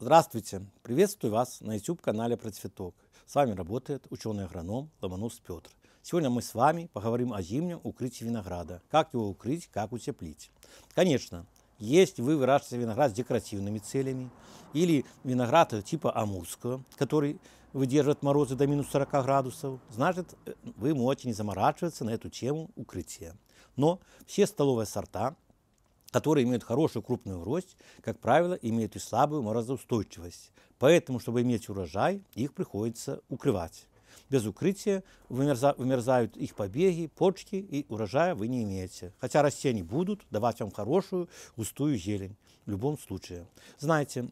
Здравствуйте! Приветствую вас на YouTube-канале Процветок. С вами работает ученый-агроном Ломонос Петр. Сегодня мы с вами поговорим о зимнем укрытии винограда. Как его укрыть, как утеплить. Конечно, если вы выращиваете виноград с декоративными целями, или виноград типа амурского, который выдерживает морозы до минус 40 градусов, значит, э, вы можете не заморачиваться на эту тему укрытия. Но все столовые сорта которые имеют хорошую крупную рост, как правило, имеют и слабую морозоустойчивость. Поэтому, чтобы иметь урожай, их приходится укрывать. Без укрытия вымерзают их побеги, почки, и урожая вы не имеете. Хотя растения будут давать вам хорошую густую зелень в любом случае. Знаете,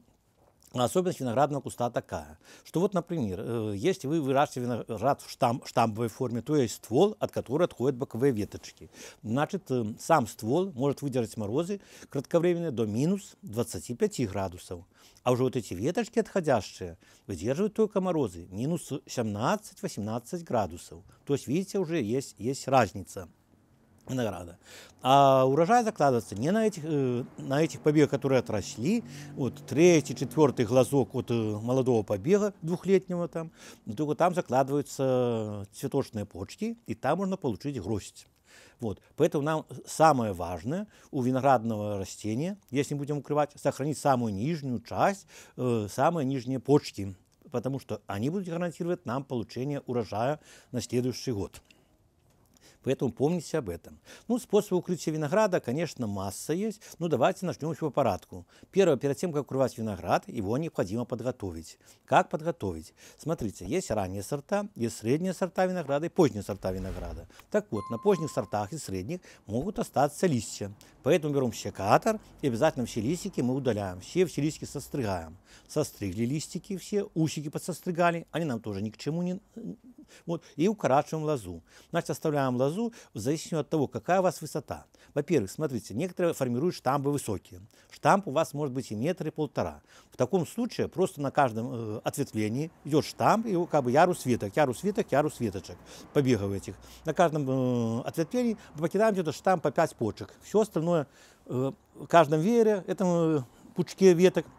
Особенность виноградного куста такая, что вот, например, э, если вы выращиваете виноград в штамп, штамповой форме, то есть ствол, от которого отходят боковые веточки, значит, э, сам ствол может выдержать морозы кратковременные до минус 25 градусов. А уже вот эти веточки отходящие выдерживают только морозы минус 17-18 градусов. То есть, видите, уже есть, есть разница винограда. А урожай закладывается не на этих, э, на этих побегах, которые отросли, вот третий, четвертый глазок от э, молодого побега двухлетнего там, только там закладываются цветочные почки, и там можно получить гроздь. Вот. Поэтому нам самое важное у виноградного растения, если будем укрывать, сохранить самую нижнюю часть, э, самые нижние почки, потому что они будут гарантировать нам получение урожая на следующий год. Поэтому помните об этом. Ну, способы укрытия винограда, конечно, масса есть. Ну, давайте начнем по порядку. Первое, перед тем, как укрывать виноград, его необходимо подготовить. Как подготовить? Смотрите, есть ранние сорта, есть средние сорта винограда и поздние сорта винограда. Так вот, на поздних сортах и средних могут остаться листья. Поэтому берем секатор и обязательно все листики мы удаляем. Все все листики состригаем. Состригли листики все, усики подсостригали, они нам тоже ни к чему не... Вот, и укорачиваем лозу. Значит, оставляем лозу в зависимости от того, какая у вас высота. Во-первых, смотрите, некоторые формируют штамбы высокие. Штамп у вас может быть и метр, и полтора. В таком случае просто на каждом э, ответвлении идет штамп и как бы ярус веток, ярус веток, ярус веточек, побегов этих. На каждом э, ответвлении мы покидаем где-то штамп по 5 почек. Все остальное э, в каждом веере, этом э, пучке веток –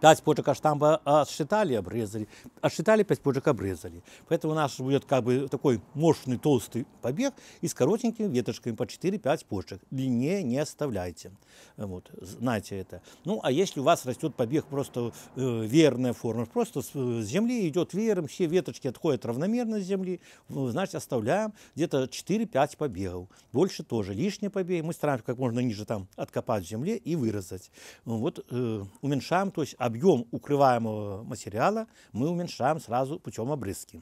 Пять почек штамба отсчитали, обрезали. Отсчитали, пять почек обрезали. Поэтому у нас будет как бы такой мощный толстый побег и с коротенькими веточками по 4-5 почек. Длиннее не оставляйте. Вот, знаете это. Ну, а если у вас растет побег просто э, верная форма, просто с, с земли идет веером, все веточки отходят равномерно с земли, значит, оставляем где-то 4-5 побегов. Больше тоже лишние побеги. Мы стараемся как можно ниже там откопать в земле и вырезать. Вот э, уменьшаем, то есть объем укрываемого материала мы уменьшаем сразу путем обрызки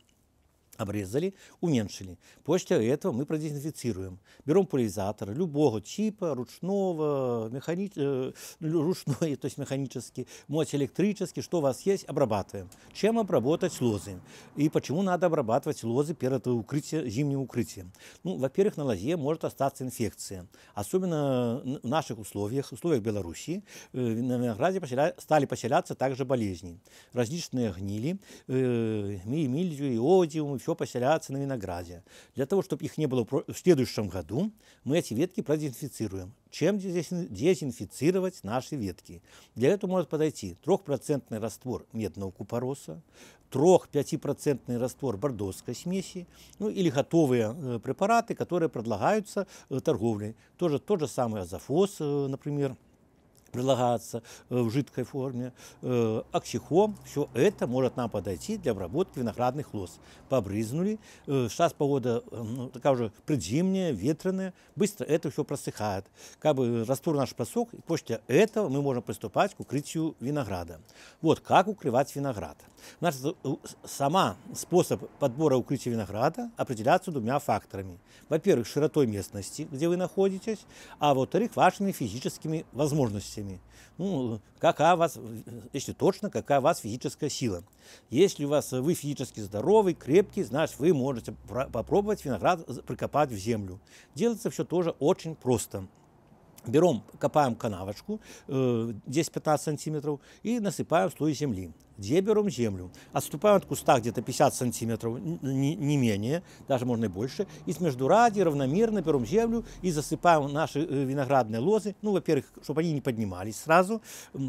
обрезали, уменьшили. После этого мы продезинфицируем. Берем пульверизатор любого типа, ручного, механи... Э, ручной, то есть механический, мощь электрический, что у вас есть, обрабатываем. Чем обработать лозы? И почему надо обрабатывать лозы перед укрытием, зимним укрытием? Ну, во-первых, на лозе может остаться инфекция. Особенно в наших условиях, условиях Беларуси, на э, винограде поселя... стали поселяться также болезни. Различные гнили, э, милью, иодиум, все еще поселяются на винограде. Для того, чтобы их не было в следующем году, мы эти ветки продезинфицируем. Чем дезинфицировать наши ветки? Для этого может подойти трехпроцентный раствор медного купороса, 3-5% раствор бордовской смеси, ну или готовые э, препараты, которые предлагаются э, торговлей. Тоже, тот же самый азофос, э, например, прилагаться э, в жидкой форме, аксихом, э, все это может нам подойти для обработки виноградных лоз. Побрызнули, э, сейчас погода ну, такая уже предзимняя, ветреная, быстро это все просыхает. Как бы раствор наш просох, и после этого мы можем приступать к укрытию винограда. Вот как укрывать виноград. Наш сама способ подбора укрытия винограда определяется двумя факторами. Во-первых, широтой местности, где вы находитесь, а во-вторых, вашими физическими возможностями параметрами. Ну, какая у вас, если точно, какая у вас физическая сила. Если у вас э, вы физически здоровый, крепкий, значит, вы можете попробовать виноград прикопать в землю. Делается все тоже очень просто. Берем, копаем канавочку 10-15 э, сантиметров и насыпаем слой земли где берем землю. Отступаем от куста где-то 50 сантиметров, не, не менее, даже можно и больше. и Из междуради равномерно берем землю и засыпаем наши э, виноградные лозы. Ну, во-первых, чтобы они не поднимались сразу.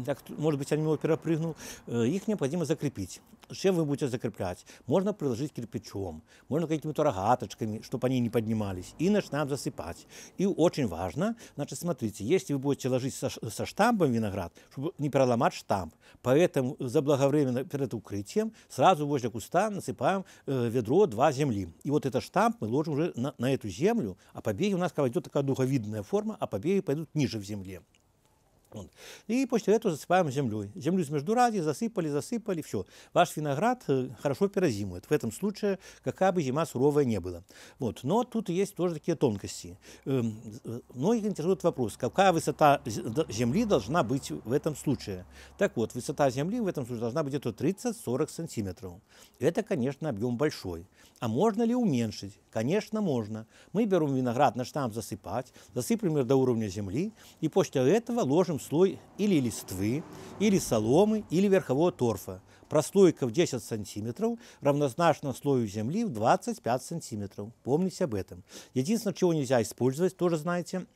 Так, может быть, они немного перепрыгнул. Э, их необходимо закрепить. Чем вы будете закреплять? Можно приложить кирпичом, можно какими-то рогаточками, чтобы они не поднимались. И начинаем засыпать. И очень важно, значит, смотрите, если вы будете ложить со, со штампом виноград, чтобы не переломать штамп, поэтому заблаговременно время перед укрытием сразу возле куста насыпаем э, ведро два земли. И вот этот штамп мы ложим уже на, на эту землю, а побеги у нас идет такая духовидная форма, а побеги пойдут ниже в земле. И после этого засыпаем землей. Землю с междурадий засыпали, засыпали, все. Ваш виноград э, хорошо перезимует. В этом случае какая бы зима суровая не была. Вот. Но тут есть тоже такие тонкости. Эм, э, многих интересует вопрос, какая высота земли должна быть в этом случае. Так вот, высота земли в этом случае должна быть где-то 30-40 сантиметров. Это, конечно, объем большой. А можно ли уменьшить? Конечно, можно. Мы берем виноград, начинаем засыпать, засыпаем до уровня земли, и после этого ложим слой или листвы, или соломы, или верхового торфа. Прослойка в 10 сантиметров равнозначна слою земли в 25 сантиметров. Помните об этом. Единственное, чего нельзя использовать, тоже знаете,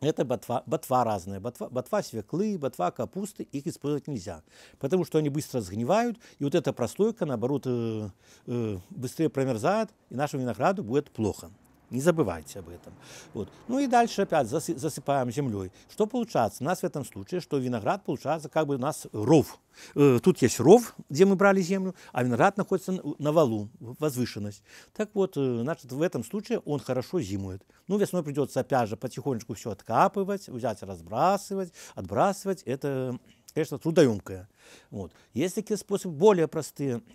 это ботва, ботва разная. Ботва, ботва свеклы, ботва капусты, их использовать нельзя, потому что они быстро сгнивают, и вот эта прослойка, наоборот, э, э, быстрее промерзает, и нашему винограду будет плохо. Не забывайте об этом. Вот. Ну и дальше опять засыпаем землей. Что получается? У нас в этом случае, что виноград получается как бы у нас ров. Э, тут есть ров, где мы брали землю, а виноград находится на валу, возвышенность. Так вот, э, значит, в этом случае он хорошо зимует. Ну, весной придется опять же потихонечку все откапывать, взять, разбрасывать, отбрасывать. Это, конечно, трудоемкое. Вот. Есть такие способы более простые –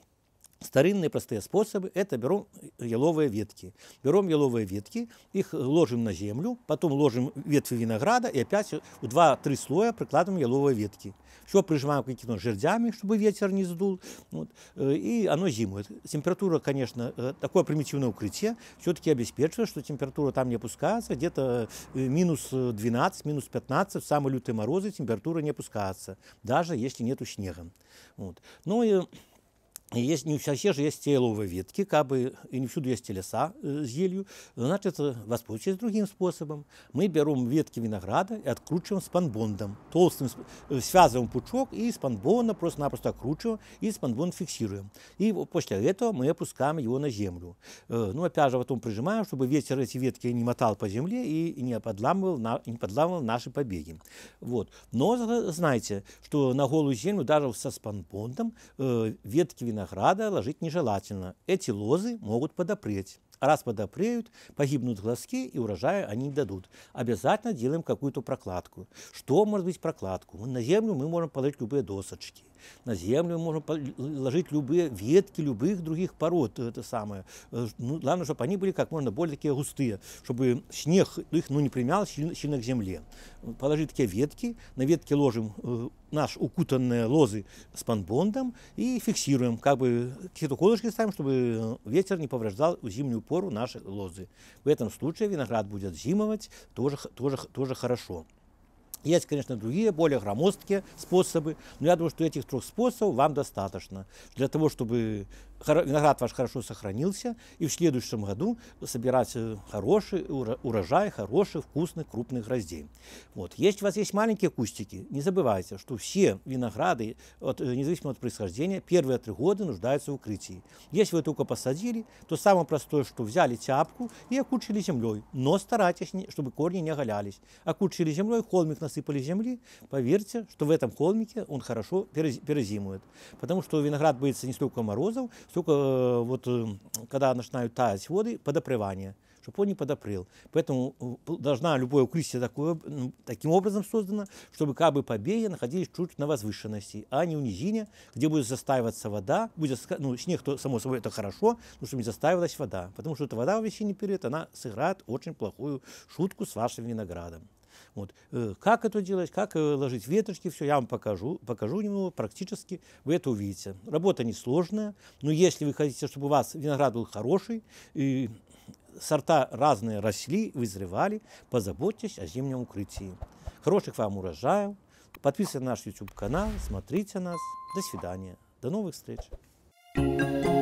Старинные простые способы – это берем еловые ветки. Берем еловые ветки, их ложим на землю, потом ложим ветви винограда и опять в 2-3 слоя прикладываем еловые ветки. Все прижимаем какими-то жердями, чтобы ветер не сдул, вот, э, и оно зимует. Температура, конечно, э, такое примитивное укрытие все-таки обеспечивает, что температура там не опускается, где-то э, минус 12, минус 15, в самые лютые морозы температура не опускается, даже если нет снега. Вот. Ну и есть, не все же есть еловые ветки, как бы и не всюду есть леса э, с елью, значит, э, воспользуйтесь другим способом. Мы берем ветки винограда и откручиваем спанбондом, толстым, э, связываем пучок и спанбонда просто-напросто откручиваем и спанбонд фиксируем. И после этого мы опускаем его на землю. Ну, опять же, потом прижимаем, чтобы ветер эти ветки не мотал по земле и не подламывал, не подламывал наши побеги. Вот. Но знаете, что на голую землю даже со спанбондом ветки винограда винограда ложить нежелательно. Эти лозы могут подопреть. раз подопреют, погибнут глазки и урожая они не дадут. Обязательно делаем какую-то прокладку. Что может быть прокладку? На землю мы можем положить любые досочки. На землю можно положить любые ветки любых других пород, э, это самое. Э, ну, главное, чтобы они были как можно более такие густые, чтобы снег их ну, не примял сильно, к земле. Положить такие ветки, на ветки ложим э, наш укутанные лозы с панбондом и фиксируем, как бы какие-то колышки ставим, чтобы ветер не повреждал в зимнюю пору наши лозы. В этом случае виноград будет зимовать тоже, тоже, тоже хорошо. Есть, конечно, другие, более громоздкие способы, но я думаю, что этих трех способов вам достаточно для того, чтобы виноград ваш хорошо сохранился, и в следующем году собирать э, хороший урожай, хороших, вкусных, крупных гроздей. Вот. есть у вас есть маленькие кустики, не забывайте, что все винограды, от, э, независимо от происхождения, первые три года нуждаются в укрытии. Если вы только посадили, то самое простое, что взяли тяпку и окучили землей, но старайтесь, чтобы корни не оголялись. Окучили землей, холмик насыпали земли, поверьте, что в этом холмике он хорошо перезимует, потому что виноград боится не столько морозов, только э, вот э, когда начинают таять воды, подопрывание, чтобы он не подопрел. Поэтому э, должна любое укрытие такое, таким образом создано, чтобы как бы побеги находились чуть на возвышенности, а не у низине, где будет застаиваться вода. Будет, ну, снег, то, само собой, это хорошо, но чтобы не застаивалась вода. Потому что эта вода в весенний период, она сыграет очень плохую шутку с вашим виноградом. Вот. Э, как это делать, как э, ложить веточки, все я вам покажу, покажу немного практически, вы это увидите. Работа несложная, но если вы хотите, чтобы у вас виноград был хороший, и сорта разные росли, вызревали, позаботьтесь о зимнем укрытии. Хороших вам урожаев, подписывайтесь на наш YouTube-канал, смотрите нас. До свидания, до новых встреч. thank you